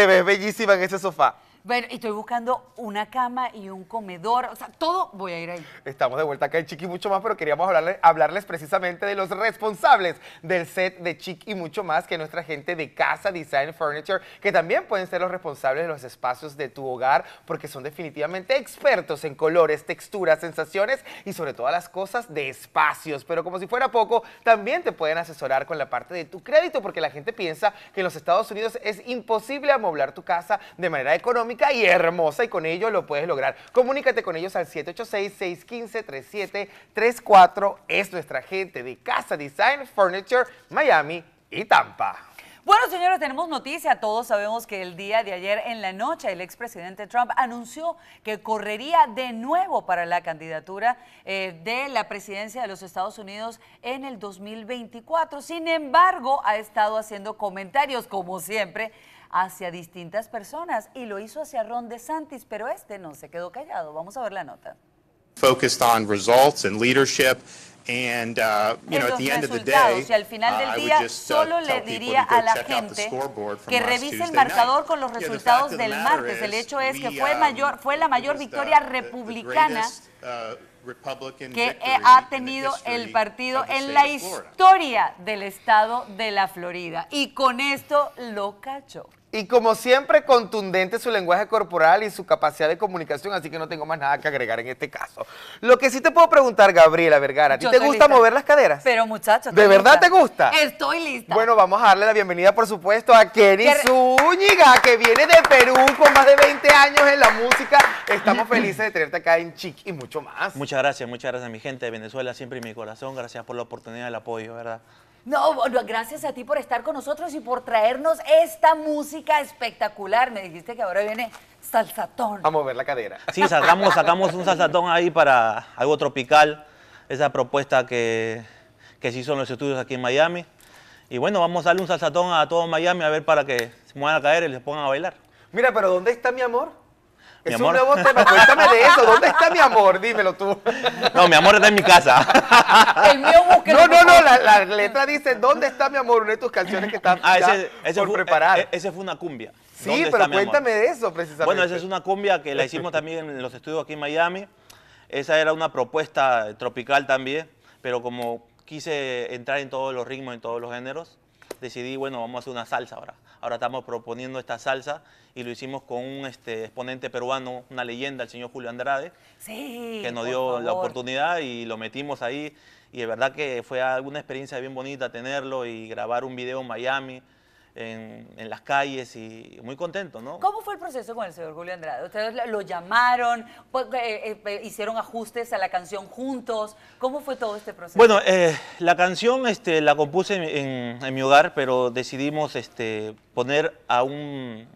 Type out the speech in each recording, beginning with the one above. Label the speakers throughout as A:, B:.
A: te ves bellísima en ese sofá.
B: Bueno, y estoy buscando una cama y un comedor, o sea, todo voy a ir ahí.
A: Estamos de vuelta acá en Chiqui Mucho Más, pero queríamos hablarles precisamente de los responsables del set de Chic y Mucho Más, que nuestra gente de Casa Design Furniture, que también pueden ser los responsables de los espacios de tu hogar, porque son definitivamente expertos en colores, texturas, sensaciones y sobre todas las cosas de espacios. Pero como si fuera poco, también te pueden asesorar con la parte de tu crédito, porque la gente piensa que en los Estados Unidos es imposible amoblar tu casa de manera económica y hermosa y con ello lo puedes lograr. Comunícate con ellos al 786-615-3734. Es nuestra gente de Casa Design Furniture, Miami y Tampa.
B: Bueno, señores, tenemos noticia. Todos sabemos que el día de ayer en la noche el expresidente Trump anunció que correría de nuevo para la candidatura eh, de la presidencia de los Estados Unidos en el 2024. Sin embargo, ha estado haciendo comentarios, como siempre, hacia distintas personas y lo hizo hacia Ron DeSantis, pero este no se quedó callado. Vamos a ver la nota.
A: Focused on results and leadership. And, uh, y al final uh, del día uh, solo le diría a la gente que revise el marcador
B: con los resultados del martes. el hecho es que fue, mayor, um, fue la mayor victoria republicana que ha tenido el partido en la historia del estado de la Florida. Y con esto lo cachó.
A: Y como siempre, contundente su lenguaje corporal y su capacidad de comunicación, así que no tengo más nada que agregar en este caso. Lo que sí te puedo preguntar, Gabriela Vergara, ¿a te gusta mover las caderas?
B: Pero muchachos, ¿de verdad te
A: gusta? Estoy lista. Bueno, vamos a darle la bienvenida, por supuesto, a Kenny Zúñiga, que viene de Perú con más de 20 años en
B: la música. Estamos felices de
A: tenerte acá en Chic y mucho
C: más. Muchas gracias, muchas gracias a mi gente de Venezuela, siempre en mi corazón. Gracias por la oportunidad, el apoyo, ¿verdad?
B: No, bueno, gracias a ti por estar con nosotros y por traernos esta música espectacular. Me dijiste que ahora viene salsatón.
C: Vamos a mover la cadera. Sí, sacamos, sacamos un salsatón ahí para algo tropical. Esa propuesta que, que se hizo en los estudios aquí en Miami. Y bueno, vamos a darle un salsatón a todo Miami a ver para que se muevan a caer y les pongan a bailar. Mira, pero ¿dónde está mi amor? Es un nuevo tema, cuéntame de eso. ¿Dónde
A: está mi amor? Dímelo tú.
C: No, mi amor está en mi casa.
A: El mío No, no, no, la, la, letra dice, ¿dónde está mi amor? Una de tus canciones que está ah, ese,
C: por fue, preparar. E, ese fue una cumbia. Sí, pero cuéntame de eso precisamente. Bueno, esa es una cumbia que la hicimos también en los estudios aquí en Miami. Esa era una propuesta tropical también, pero como quise entrar en todos los ritmos, en todos los géneros, decidí, bueno, vamos a hacer una salsa ahora. Ahora estamos proponiendo esta salsa y lo hicimos con un este, exponente peruano, una leyenda, el señor Julio Andrade,
B: que nos dio la
C: oportunidad y lo metimos ahí. Y de verdad que fue una experiencia bien bonita tenerlo y grabar un video en Miami en, las calles y muy contento, ¿no?
B: ¿Cómo fue el proceso con el señor Julio Andrade? ¿Ustedes lo llamaron? Eh, eh, eh, ¿Hicieron ajustes a la canción juntos? ¿Cómo fue todo este proceso? Bueno,
C: la canción este, la compuse en, mi hogar, pero decidimos este, poner a un,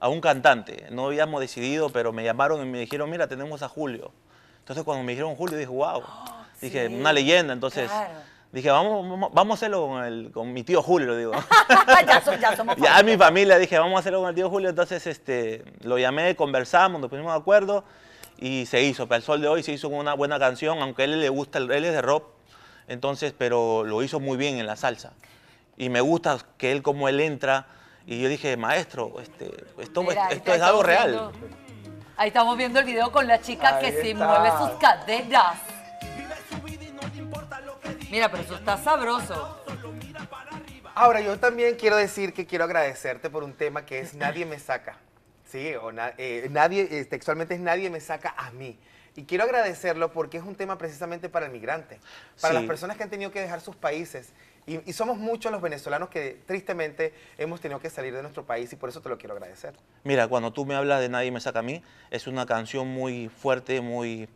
C: a un cantante. No habíamos decidido, pero me llamaron y me dijeron, mira, tenemos a Julio. Entonces cuando me dijeron Julio, dije, wow. dije, una leyenda, entonces... Dije, vamos, vamos a hacerlo con, mi tío Julio, digo.
B: ya, son, ya, somos familia.
C: Ya mi familia, dije, vamos a hacerlo con el tío Julio. Entonces este, lo llamé, conversamos, nos pusimos de acuerdo y se hizo. Para el sol de hoy se hizo una buena canción, aunque a él le gusta, él es de rock, entonces, pero lo hizo muy bien en la salsa. Y me gusta que él, como él entra, y yo dije, maestro, este, esto, es algo real.
B: Ahí estamos viendo el video con la chica que se mueve sus caderas. Mira, pero eso está sabroso. Ahora, yo también
A: quiero decir que quiero agradecerte por un tema que es Nadie me saca. Sí, o eh, nadie, eh, textualmente es Nadie me saca a mí. Y quiero agradecerlo porque es un tema precisamente para el migrante, para las personas que han tenido que dejar sus países. y, somos muchos los venezolanos que tristemente hemos tenido que salir de nuestro país y por eso te lo quiero agradecer.
C: Mira, cuando tú me hablas de Nadie me saca a mí, es una canción muy fuerte, muy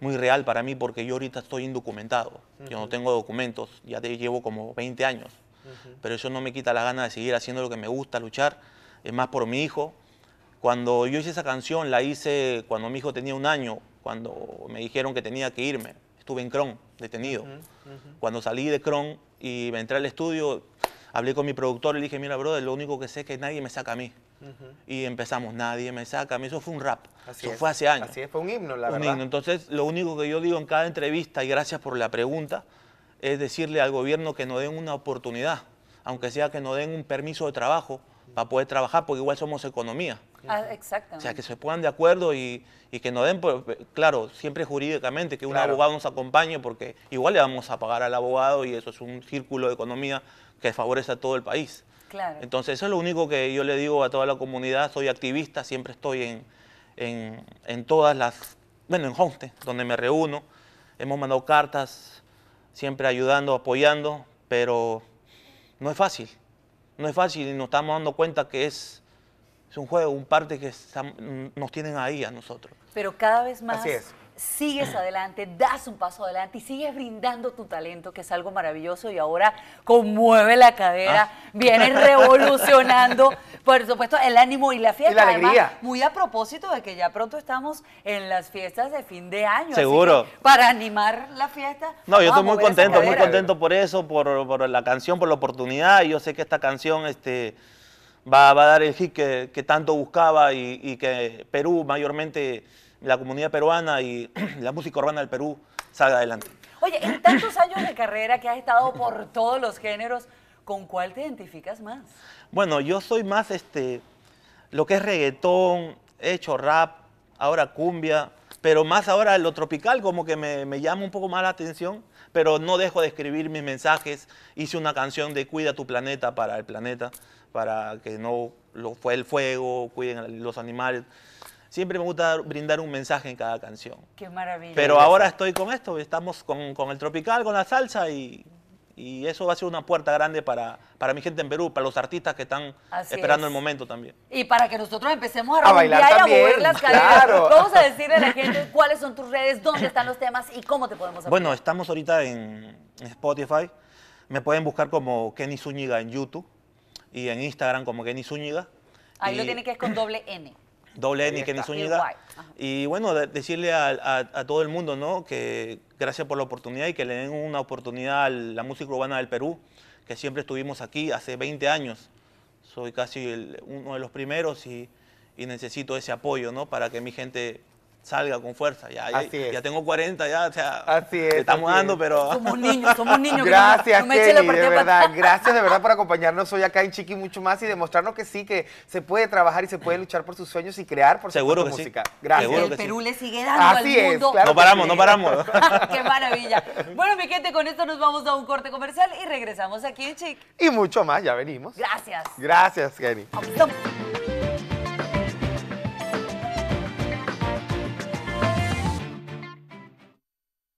C: muy real para mí porque yo ahorita estoy indocumentado. Yo no tengo documentos, ya llevo como 20 años. Pero eso no me quita la gana de seguir haciendo lo que me gusta, luchar. Es más por mi hijo. Cuando yo hice esa canción, la hice cuando mi hijo tenía un año, cuando me dijeron que tenía que irme. Estuve en Cron, detenido. Cuando salí de Cron y me entré al estudio, hablé con mi productor y le dije, mira, brother, lo único que sé es que nadie me saca a mí. Y empezamos, nadie me saca. A mí eso fue un rap.
A: eso fue hace años. Así es, fue un himno, la verdad.
C: Entonces, lo único que yo digo en cada entrevista, y gracias por la pregunta, es decirle al gobierno que nos den una oportunidad, aunque sea que nos den un permiso de trabajo para poder trabajar, porque igual somos economía.
B: Ah, exactamente. O sea, que
C: se pongan de acuerdo y, que nos den, pues, claro, siempre jurídicamente, que un abogado nos acompañe, porque igual le vamos a pagar al abogado y eso es un círculo de economía que favorece a todo el país. Entonces eso es lo único que yo le digo a toda la comunidad, soy activista, siempre estoy en, en, todas las, bueno, en Homestead, donde me reúno, hemos mandado cartas, siempre ayudando, apoyando, pero no es fácil, no es fácil y nos estamos dando cuenta que es, es un juego, un parte que nos tienen ahí a nosotros.
B: Pero cada vez más Así es sigues adelante, das un paso adelante y sigues brindando tu talento, que es algo maravilloso y ahora conmueve la cadera, ah. viene revolucionando, por supuesto, el ánimo y la fiesta. Y la muy a propósito de que ya pronto estamos en las fiestas de fin de año. Seguro. para animar la fiesta. No, yo estoy muy contento, muy contento
C: por eso, por, la canción, por la oportunidad. Yo sé que esta canción, este... Va, a dar el hit que, tanto buscaba y, y que Perú mayormente la comunidad peruana y la música urbana del Perú salga adelante.
B: Oye, en tantos años de carrera que has estado por todos los géneros, ¿con cuál te identificas más?
C: Bueno, yo soy más este, lo que es reggaetón, he hecho rap, ahora cumbia, pero más ahora lo tropical como que me, llama un poco más la atención, pero no dejo de escribir mis mensajes. Hice una canción de Cuida tu planeta para el planeta, para que no lo, fue el fuego, cuiden los animales siempre me gusta brindar un mensaje en cada canción.
B: Qué maravilla. Pero ahora
C: estoy con esto, estamos con, con el tropical, con la salsa y, y, eso va a ser una puerta grande para, para mi gente en Perú, para los artistas que están esperando el momento también.
B: Y para que nosotros empecemos a, romper y a mover las caderas. Vamos a decirle a la gente cuáles son tus redes, dónde están los temas y cómo te podemos apoyar. Bueno,
C: estamos ahorita en Spotify. Me pueden buscar como Kenny Zúñiga en YouTube y en Instagram como Kenny Zúñiga. Ahí lo tiene
B: que es con doble N
C: doble étnica ni unidad. Y bueno, decirle a, todo el mundo ¿no? que gracias por la oportunidad y que le den una oportunidad a la música urbana del Perú, que siempre estuvimos aquí hace 20 años. Soy casi uno de los primeros y, y necesito ese apoyo ¿no? para que mi gente salga con fuerza. Ya, tengo 40, ya, o sea, así es, estamos dando, pero... Somos niños, somos niños. Gracias, no, de verdad, gracias
A: de verdad por acompañarnos hoy acá en Chiqui mucho más y demostrarnos que sí, que se puede trabajar y se puede luchar por sus sueños y crear por Seguro que música. Sí. Gracias. el Perú le sigue dando al mundo. no paramos, no
C: paramos.
B: Qué maravilla. Bueno, mi gente, con esto nos vamos a un corte comercial y regresamos aquí en Chiqui.
A: Y mucho más, ya venimos. Gracias. Gracias, Kenny.